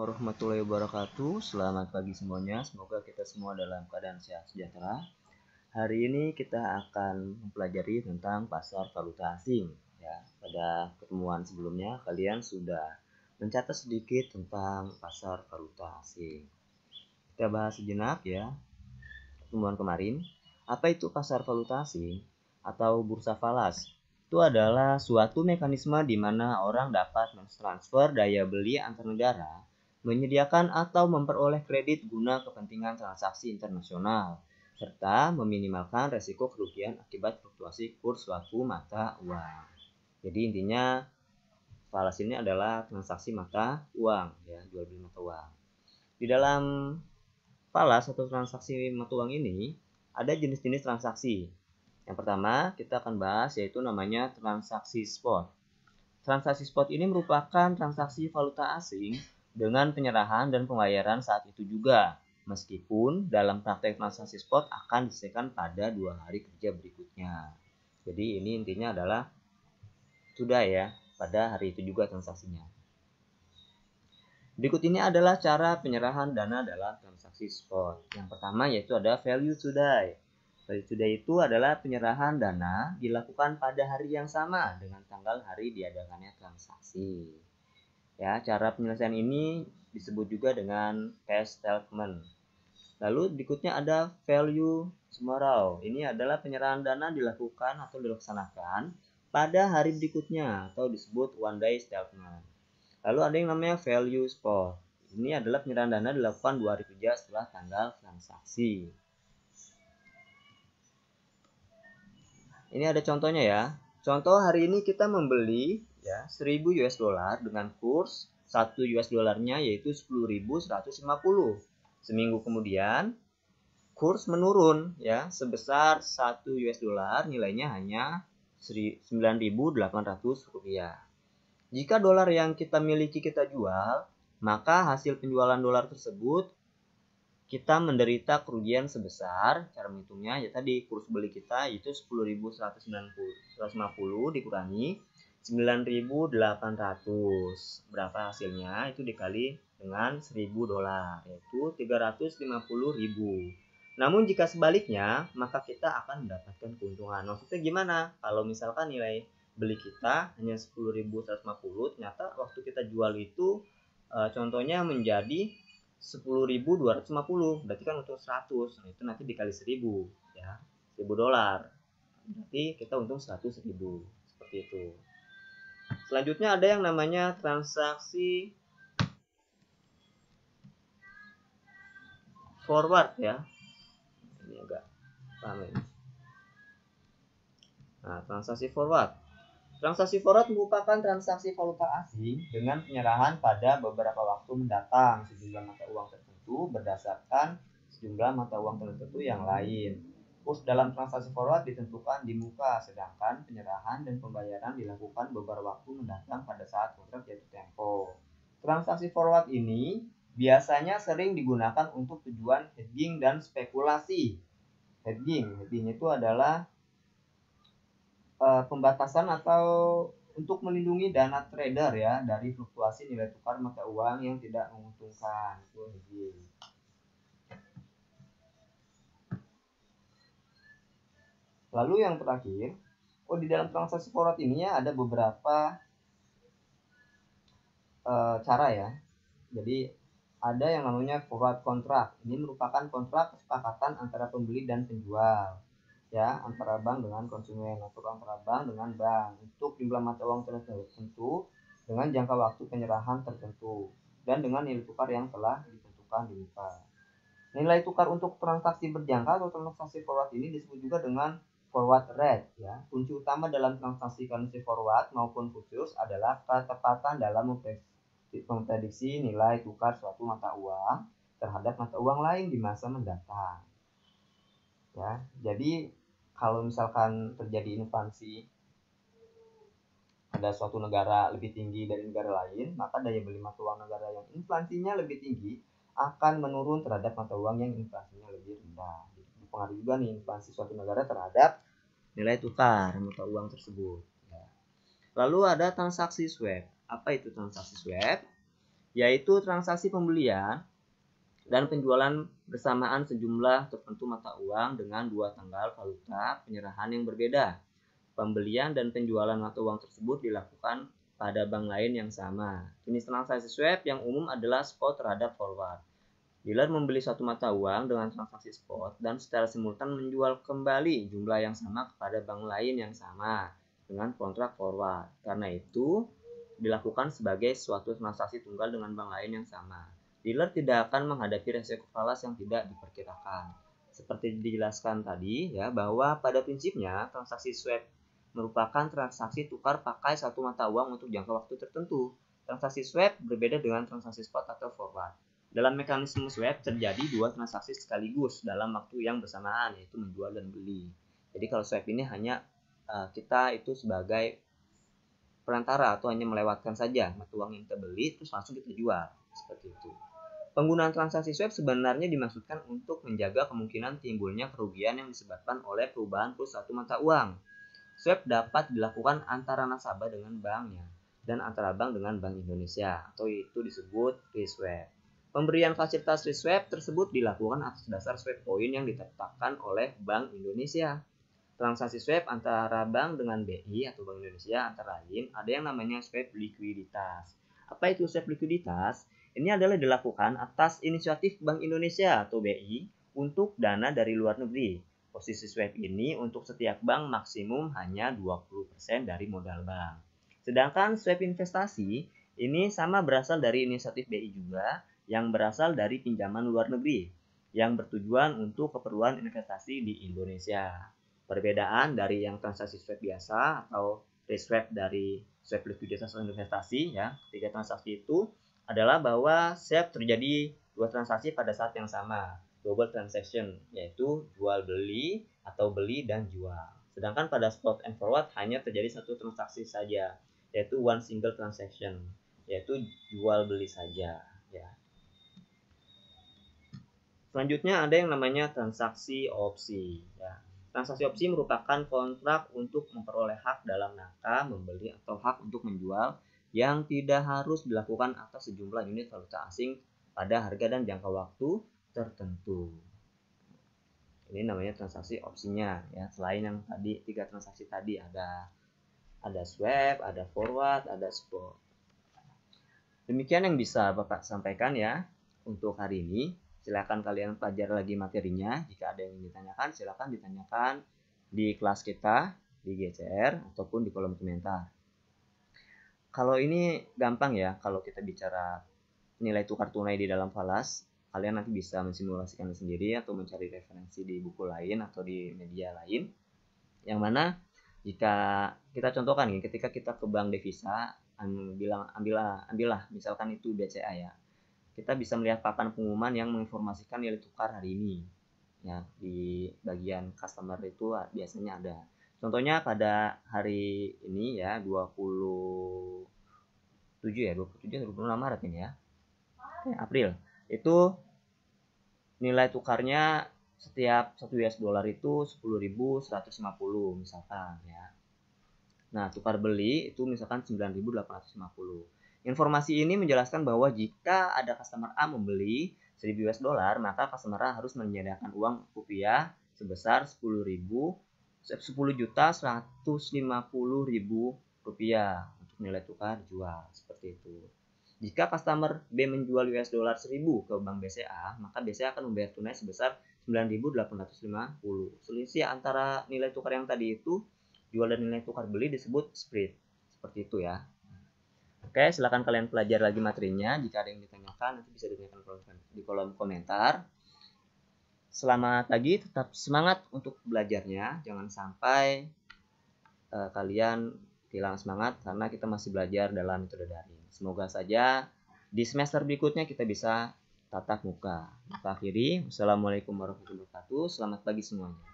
warahmatullahi wabarakatuh. Selamat pagi semuanya. Semoga kita semua dalam keadaan sehat sejahtera. Hari ini kita akan mempelajari tentang pasar valuta asing. Ya, pada pertemuan sebelumnya kalian sudah mencatat sedikit tentang pasar valuta asing. Kita bahas sejenak ya. Pertemuan kemarin, apa itu pasar valuta asing atau bursa falas? Itu adalah suatu mekanisme di mana orang dapat mentransfer daya beli antar negara menyediakan atau memperoleh kredit guna kepentingan transaksi internasional, serta meminimalkan resiko kerugian akibat fluktuasi kurs suatu mata uang. Jadi intinya falas ini adalah transaksi mata uang, ya jual beli mata uang. Di dalam falas atau transaksi mata uang ini ada jenis-jenis transaksi. Yang pertama kita akan bahas yaitu namanya transaksi spot. Transaksi spot ini merupakan transaksi valuta asing dengan penyerahan dan pembayaran saat itu juga, meskipun dalam praktek transaksi spot akan diselesaikan pada dua hari kerja berikutnya. Jadi ini intinya adalah sudah ya pada hari itu juga transaksinya. Berikut ini adalah cara penyerahan dana dalam transaksi spot. Yang pertama yaitu ada value today. Value today itu adalah penyerahan dana dilakukan pada hari yang sama dengan tanggal hari diadakannya transaksi. Ya, cara penyelesaian ini disebut juga dengan case statement. Lalu berikutnya ada value tomorrow. Ini adalah penyerahan dana dilakukan atau dilaksanakan pada hari berikutnya atau disebut one day statement. Lalu ada yang namanya value spot. Ini adalah penyerahan dana dilakukan dua hari kerja setelah tanggal transaksi. Ini ada contohnya ya. Contoh hari ini kita membeli ya 1000 US dollar dengan kurs 1 US dollarnya yaitu 10.150. Seminggu kemudian kurs menurun ya sebesar 1 US dollar nilainya hanya 9.800 rupiah. Jika dolar yang kita miliki kita jual, maka hasil penjualan dolar tersebut kita menderita kerugian sebesar cara menghitungnya ya tadi kurs beli kita itu 10.150 dikurangi 9.800 berapa hasilnya itu dikali dengan 1.000 dolar yaitu 350.000 namun jika sebaliknya maka kita akan mendapatkan keuntungan maksudnya gimana kalau misalkan nilai beli kita hanya 10.150 ternyata waktu kita jual itu eh, contohnya menjadi 10.250 berarti kan untung 100 nah itu nanti dikali 1000 ya 1000 dolar berarti kita untung 100.000 seperti itu selanjutnya ada yang namanya transaksi forward ya ini agak rame nah transaksi forward Transaksi forward merupakan transaksi valuta asing dengan penyerahan pada beberapa waktu mendatang sejumlah mata uang tertentu berdasarkan sejumlah mata uang tertentu yang lain. Kurs dalam transaksi forward ditentukan di muka, sedangkan penyerahan dan pembayaran dilakukan beberapa waktu mendatang pada saat kontrak jatuh tempo. Transaksi forward ini biasanya sering digunakan untuk tujuan hedging dan spekulasi. Hedging, hedging itu adalah Eh, pembatasan atau untuk melindungi dana trader ya dari fluktuasi nilai tukar mata uang yang tidak menguntungkan. Lalu yang terakhir, oh di dalam transaksi forward ini ya ada beberapa uh, cara ya. Jadi ada yang namanya forward contract. Ini merupakan kontrak kesepakatan antara pembeli dan penjual ya antara bank dengan konsumen atau antara bank dengan bank untuk jumlah mata uang tertentu dengan jangka waktu penyerahan tertentu dan dengan nilai tukar yang telah ditentukan di muka. Nilai tukar untuk transaksi berjangka atau transaksi forward ini disebut juga dengan forward rate ya. Kunci utama dalam transaksi currency forward maupun futures adalah ketepatan dalam memprediksi nilai tukar suatu mata uang terhadap mata uang lain di masa mendatang. Ya, jadi kalau misalkan terjadi inflasi ada suatu negara lebih tinggi dari negara lain, maka daya beli mata uang negara yang inflasinya lebih tinggi akan menurun terhadap mata uang yang inflasinya lebih rendah. Dipengaruhi juga nih inflasi suatu negara terhadap nilai tukar mata uang tersebut. Ya. Lalu ada transaksi swap. Apa itu transaksi swap? Yaitu transaksi pembelian dan penjualan bersamaan sejumlah tertentu mata uang dengan dua tanggal valuta penyerahan yang berbeda. Pembelian dan penjualan mata uang tersebut dilakukan pada bank lain yang sama. Jenis transaksi swap yang umum adalah spot terhadap forward. Dealer membeli satu mata uang dengan transaksi spot dan secara simultan menjual kembali jumlah yang sama kepada bank lain yang sama dengan kontrak forward. Karena itu dilakukan sebagai suatu transaksi tunggal dengan bank lain yang sama dealer tidak akan menghadapi resiko falas yang tidak diperkirakan. Seperti dijelaskan tadi ya bahwa pada prinsipnya transaksi swap merupakan transaksi tukar pakai satu mata uang untuk jangka waktu tertentu. Transaksi swap berbeda dengan transaksi spot atau forward. Dalam mekanisme swap terjadi dua transaksi sekaligus dalam waktu yang bersamaan yaitu menjual dan beli. Jadi kalau swap ini hanya eh, kita itu sebagai perantara atau hanya melewatkan saja mata uang yang kita beli terus langsung kita jual seperti itu. Penggunaan transaksi swap sebenarnya dimaksudkan untuk menjaga kemungkinan timbulnya kerugian yang disebabkan oleh perubahan kurs satu mata uang. Swap dapat dilakukan antara nasabah dengan banknya dan antara bank dengan Bank Indonesia atau itu disebut free swap. Pemberian fasilitas free swap tersebut dilakukan atas dasar swap point yang ditetapkan oleh Bank Indonesia. Transaksi swap antara bank dengan BI atau Bank Indonesia antara lain ada yang namanya swap likuiditas. Apa itu swap likuiditas? Ini adalah dilakukan atas inisiatif Bank Indonesia atau BI untuk dana dari luar negeri. Posisi swap ini untuk setiap bank maksimum hanya 20% dari modal bank. Sedangkan swap investasi ini sama berasal dari inisiatif BI juga yang berasal dari pinjaman luar negeri yang bertujuan untuk keperluan investasi di Indonesia. Perbedaan dari yang transaksi swap biasa atau swap dari swap likuiditas investasi ya, ketiga transaksi itu adalah bahwa setiap terjadi dua transaksi pada saat yang sama, double transaction, yaitu jual beli atau beli dan jual. Sedangkan pada spot and forward hanya terjadi satu transaksi saja, yaitu one single transaction, yaitu jual beli saja, ya. Selanjutnya ada yang namanya transaksi opsi, ya. Transaksi opsi merupakan kontrak untuk memperoleh hak dalam rangka membeli atau hak untuk menjual yang tidak harus dilakukan atas sejumlah unit valuta asing pada harga dan jangka waktu tertentu. Ini namanya transaksi opsinya ya. Selain yang tadi tiga transaksi tadi ada ada swap, ada forward, ada spot. Demikian yang bisa Bapak sampaikan ya untuk hari ini. Silakan kalian pelajari lagi materinya. Jika ada yang ditanyakan, silakan ditanyakan di kelas kita di GCR ataupun di kolom komentar kalau ini gampang ya kalau kita bicara nilai tukar tunai di dalam falas kalian nanti bisa mensimulasikan sendiri atau mencari referensi di buku lain atau di media lain yang mana jika kita contohkan nih ketika kita ke bank devisa bilang ambillah ambillah misalkan itu BCA ya kita bisa melihat papan pengumuman yang menginformasikan nilai tukar hari ini ya di bagian customer itu biasanya ada contohnya pada hari ini ya 20 27 ya 27 26 Maret ini ya April itu nilai tukarnya setiap 1 US dollar itu 10.150 misalkan ya Nah, tukar beli itu misalkan 9.850. Informasi ini menjelaskan bahwa jika ada customer A membeli 1000 US dollar, maka customer A harus menyediakan uang rupiah sebesar 10.000 10 eh, juta 150 ribu rupiah nilai tukar jual seperti itu. Jika customer B menjual US dollar 1000 ke bank BCA, maka BCA akan membayar tunai sebesar 9.850. Selisih antara nilai tukar yang tadi itu jual dan nilai tukar beli disebut spread. Seperti itu ya. Oke, silahkan kalian pelajari lagi materinya. Jika ada yang ditanyakan, nanti bisa ditanyakan di kolom komentar. Selamat pagi, tetap semangat untuk belajarnya. Jangan sampai uh, kalian kehilangan semangat karena kita masih belajar dalam metode daring. Semoga saja di semester berikutnya kita bisa tatap muka. Kita akhiri. Wassalamualaikum warahmatullahi wabarakatuh. Selamat pagi semuanya.